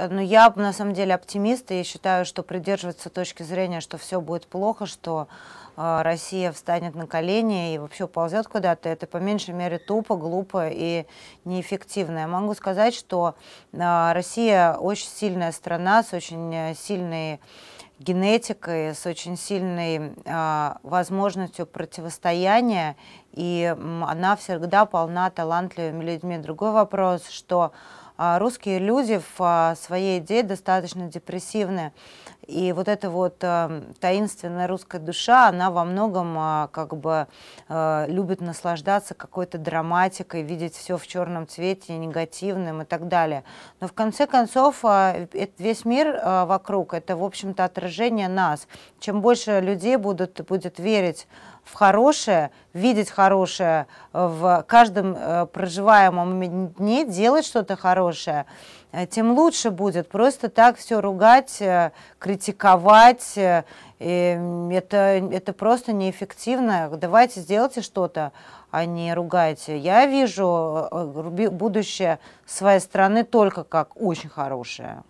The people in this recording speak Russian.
Э, Но ну, я на самом деле оптимист и считаю, что придерживаться точки зрения, что все будет плохо, что э, Россия встанет на колени и вообще ползет куда-то, это по меньшей мере тупо, глупо и неэффективно. Я могу сказать, что э, Россия очень сильная страна с очень сильной генетикой, с очень сильной э, возможностью противостояния, и э, она всегда полна талантливыми людьми. Другой вопрос, что а русские люди в а, своей идее достаточно депрессивны. И вот эта вот э, таинственная русская душа, она во многом а, как бы э, любит наслаждаться какой-то драматикой, видеть все в черном цвете, негативным и так далее. Но в конце концов весь мир э, вокруг, это в общем-то отражение нас. Чем больше людей будут, будет верить в хорошее, видеть хорошее в каждом проживаемом дне, делать что-то хорошее, хорошее, э, тем лучше будет. Просто так все ругать, э, критиковать, э, это, это просто неэффективно. Давайте сделайте что-то, а не ругайте. Я вижу будущее своей страны только как очень хорошее.